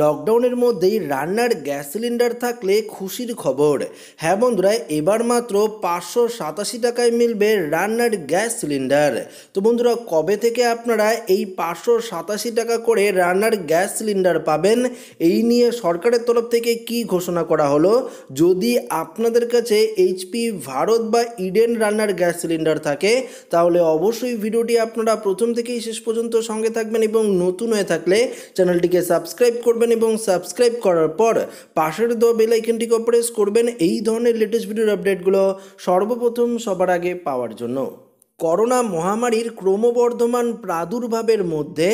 লকডাউনের মধ্যেই রান্নার গ্যাস সিলিন্ডার থাকলে খুশির খবর হ্যাঁ বন্ধুরা এবার মাত্র পাঁচশো সাতাশি টাকায় মিলবে রান্নার গ্যাস সিলিন্ডার তো বন্ধুরা কবে থেকে আপনারা এই পাঁচশো সাতাশি টাকা করে রান্নার গ্যাস সিলিন্ডার পাবেন এই নিয়ে সরকারের তরফ থেকে কি ঘোষণা করা হলো যদি আপনাদের কাছে এইচপি ভারত বা ইডেন রান্নার গ্যাস সিলিন্ডার থাকে তাহলে অবশ্যই ভিডিওটি আপনারা প্রথম থেকেই শেষ পর্যন্ত সঙ্গে থাকবেন এবং নতুন হয়ে থাকলে চ্যানেলটিকে সাবস্ক্রাইব করবেন করবেন এবং সাবস্ক্রাইব করার পর পাশের দেওয়া বেলাইকনটিকে প্রেস করবেন এই ধরনের লেটেস্ট ভিডিওর আপডেটগুলো সর্বপ্রথম সবার আগে পাওয়ার জন্য করোনা মহামারীর ক্রমবর্ধমান প্রাদুর্ভাবের মধ্যে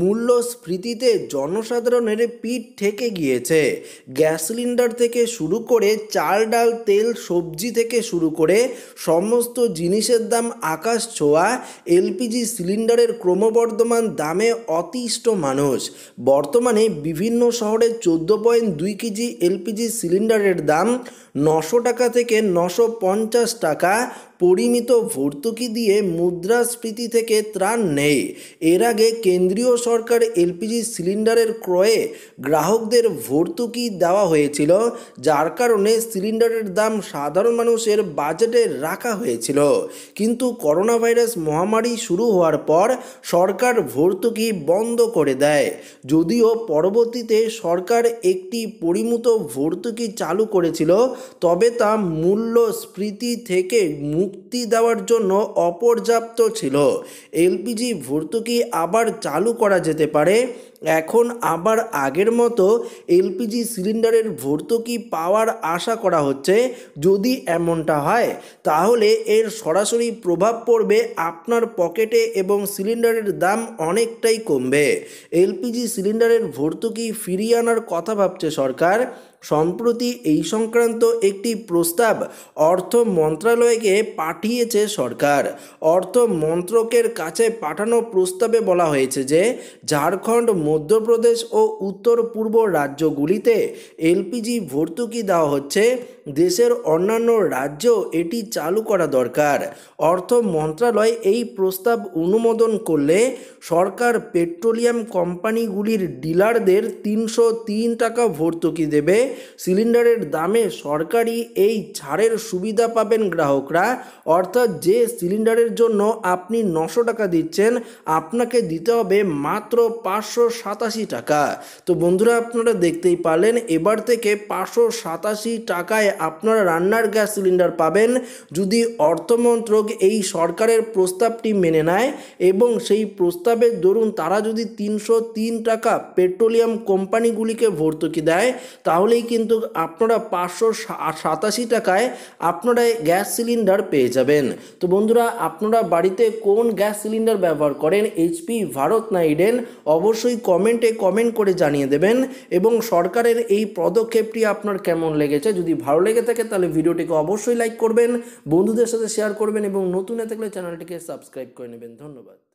মূল্যস্ফীতিতে জনসাধারণের পিঠ ঠেকে গিয়েছে গ্যাস সিলিন্ডার থেকে শুরু করে চাল ডাল তেল সবজি থেকে শুরু করে সমস্ত জিনিসের দাম আকাশ ছোঁয়া এলপিজি সিলিন্ডারের ক্রমবর্ধমান দামে অতিষ্ঠ মানুষ বর্তমানে বিভিন্ন শহরে চোদ্দো পয়েন্ট দুই কেজি এলপিজি সিলিন্ডারের দাম নশো টাকা থেকে নশো পঞ্চাশ টাকা পরিমিত ভর্তুকি দিয়ে মুদ্রাস্ফীতি থেকে ত্রাণ নেয় এর আগে কেন্দ্রীয় সরকার এলপিজি সিলিন্ডারের ক্রয়ে গ্রাহকদের ভর্তুকি দেওয়া হয়েছিল যার কারণে সিলিন্ডারের দাম সাধারণ মানুষের বাজেটে রাখা হয়েছিল কিন্তু করোনা ভাইরাস মহামারী শুরু হওয়ার পর সরকার ভর্তুকি বন্ধ করে দেয় যদিও পরবর্তীতে সরকার একটি পরিমিত ভর্তুকি চালু করেছিল তবে তা মূল্যস্ফীতি থেকে মুখ মুক্তি দেওয়ার জন্য অপর্যাপ্ত ছিল এলপিজি ভর্তুকি আবার চালু করা যেতে পারে এখন আবার আগের মতো এলপিজি সিলিন্ডারের ভর্তুকি পাওয়ার আশা করা হচ্ছে যদি এমনটা হয় তাহলে এর সরাসরি প্রভাব পড়বে আপনার পকেটে এবং সিলিন্ডারের দাম অনেকটাই কমবে এলপিজি সিলিন্ডারের ভর্তুকি ফিরিয়ে আনার কথা ভাবছে সরকার সম্প্রতি এই সংক্রান্ত একটি প্রস্তাব অর্থ মন্ত্রণালয়কে পাঠিয়েছে সরকার অর্থ মন্ত্রকের কাছে পাঠানো প্রস্তাবে বলা হয়েছে যে ঝাড়খণ্ড মধ্যপ্রদেশ ও উত্তর পূর্ব রাজ্যগুলিতে এলপিজি ভর্তুকি দেওয়া হচ্ছে দেশের অন্যান্য রাজ্য এটি চালু করা দরকার অর্থ মন্ত্রণালয় এই প্রস্তাব অনুমোদন করলে সরকার পেট্রোলিয়াম কোম্পানিগুলির ডিলারদের তিনশো টাকা ভর্তুকি দেবে সিলিন্ডারের দামে সরকারি এই ছাড়ের সুবিধা পাবেন গ্রাহকরা অর্থাৎ যে সিলিন্ডারের জন্য আপনি নশো টাকা দিচ্ছেন আপনাকে দিতে হবে মাত্র পাঁচশো সাতাশি টাকা তো বন্ধুরা আপনারা দেখতেই পারলেন এবার থেকে পাঁচশো সাতাশি টাকায় আপনারা রান্নার গ্যাস সিলিন্ডার পাবেন যদি অর্থমন্ত্রক এই সরকারের প্রস্তাবটি মেনে নেয় এবং সেই প্রস্তাবের ধরুন তারা যদি তিনশো তিন টাকা পেট্রোলিয়াম কোম্পানিগুলিকে ভর্তুকি দেয় তাহলে তাহলেই কিন্তু আপনারা পাঁচশো সাতাশি টাকায় আপনারা গ্যাস সিলিন্ডার পেয়ে যাবেন তো বন্ধুরা আপনারা বাড়িতে কোন গ্যাস সিলিন্ডার ব্যবহার করেন এইচপি ভারত না ইডেন অবশ্যই কমেন্টে কমেন্ট করে জানিয়ে দেবেন এবং সরকারের এই পদক্ষেপটি আপনার কেমন লেগেছে যদি ভালো লেগে থাকে তাহলে ভিডিওটিকে অবশ্যই লাইক করবেন বন্ধুদের সাথে শেয়ার করবেন এবং নতুন থাকলে চ্যানেলটিকে সাবস্ক্রাইব করে নেবেন ধন্যবাদ